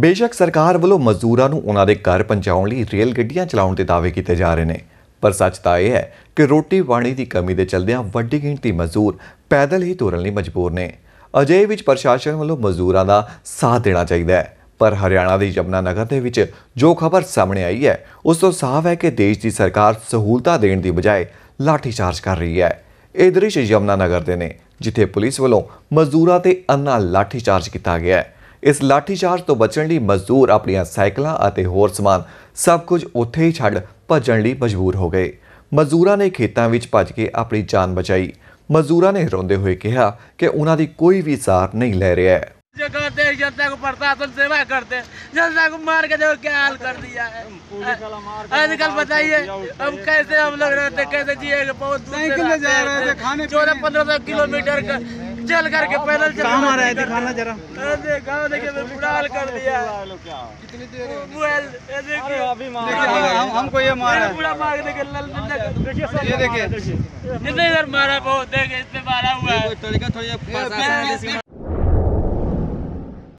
ਬੇਸ਼ੱਕ ਸਰਕਾਰ ਵੱਲੋਂ ਮਜ਼ਦੂਰਾਂ ਨੂੰ ਉਹਨਾਂ ਦੇ ਘਰ ਪਹੁੰਚਾਉਣ ਲਈ ਰੇਲ ਗੱਡੀਆਂ ਚਲਾਉਣ ਦੇ ਦਾਅਵੇ ਕੀਤੇ ਜਾ ਰਹੇ ਨੇ ਪਰ ਸੱਚ ਤਾਂ ਇਹ ਹੈ ਕਿ ਰੋਟੀ ਪਾਣੀ ਦੀ ਕਮੀ ਦੇ ਚਲਦਿਆਂ ਵੱਡੀ ਗਿਣਤੀ ਮਜ਼ਦੂਰ ਪੈਦਲ ਹੀ ਤੁਰਨ ਲਈ ਮਜਬੂਰ ਨੇ ਅਜੇ ਵਿੱਚ ਪ੍ਰਸ਼ਾਸਨ ਵੱਲੋਂ ਮਜ਼ਦੂਰਾਂ ਦਾ ਸਾਥ ਦੇਣਾ ਚਾਹੀਦਾ ਹੈ ਪਰ ਹਰਿਆਣਾ ਦੇ ਜਮਨਾ ਨਗਰ ਦੇ ਵਿੱਚ ਜੋ ਖਬਰ ਸਾਹਮਣੇ ਆਈ ਹੈ ਉਸ ਤੋਂ ਸਾਫ਼ ਹੈ ਕਿ ਦੇਸ਼ ਦੀ ਸਰਕਾਰ ਸਹੂਲਤਾਂ ਦੇਣ ਦੀ ਬਜਾਏ ਲਾਠੀ ਚਾਰਜ ਕਰ ਰਹੀ ਹੈ ਇਹ ਦ੍ਰਿਸ਼ ਜਮਨਾ ਨਗਰ ਦੇ ਨੇ ਜਿੱਥੇ ਪੁਲਿਸ ਵੱਲੋਂ ਮਜ਼ਦੂਰਾਂ ਤੇ ਅੰਨਾ ਚਾਰਜ ਕੀਤਾ ਗਿਆ ਹੈ ਇਸ ਚਾਰਜ ਤੋਂ ਬਚਣ ਲਈ ਮਜ਼ਦੂਰ ਆਪਣੀਆਂ ਸਾਈਕਲਾਂ ਅਤੇ ਹੋਰ ਸਮਾਨ ਸਭ ਕੁਝ ਉੱਥੇ ਹੀ ਛੱਡ ਭੱਜਣ ਲਈ ਮਜਬੂਰ ਹੋ ਗਏ ਮਜ਼ਦੂਰਾਂ ਨੇ ਖੇਤਾਂ ਵਿੱਚ ਭੱਜ ਕੇ ਆਪਣੀ ਜਾਨ ਬਚਾਈ ਮਜ਼ਦੂਰਾਂ ਨੇ ਰੋਂਦੇ ਹੋਏ ਕਿਹਾ ਕਿ ਉਹਨਾਂ ਦੀ ਕੋਈ ਵੀ ਸਾਰ ਨਹੀਂ ਲੈ ਰਿਹਾ ਹੈ करते हैं जनता को प्रशासन सेवा करते हैं जनता को मार के देखो क्या हाल कर दिया है आजकल बताइए हम कैसे हम लोग रहते कैसे जिए बहुत दूर चौदह पंद्रह सौ किलोमीटर का चल करके पैदल चल रहा है दिखाना जरा अरे गांव देखिए बुरा हाल कर दिया कितनी देर मोबाइल अभी हम हमको ये मारा पूरा मार देखिए ये देखिए इधर मारा बहुत देखिए इस मारा हुआ है तरीका थोड़ी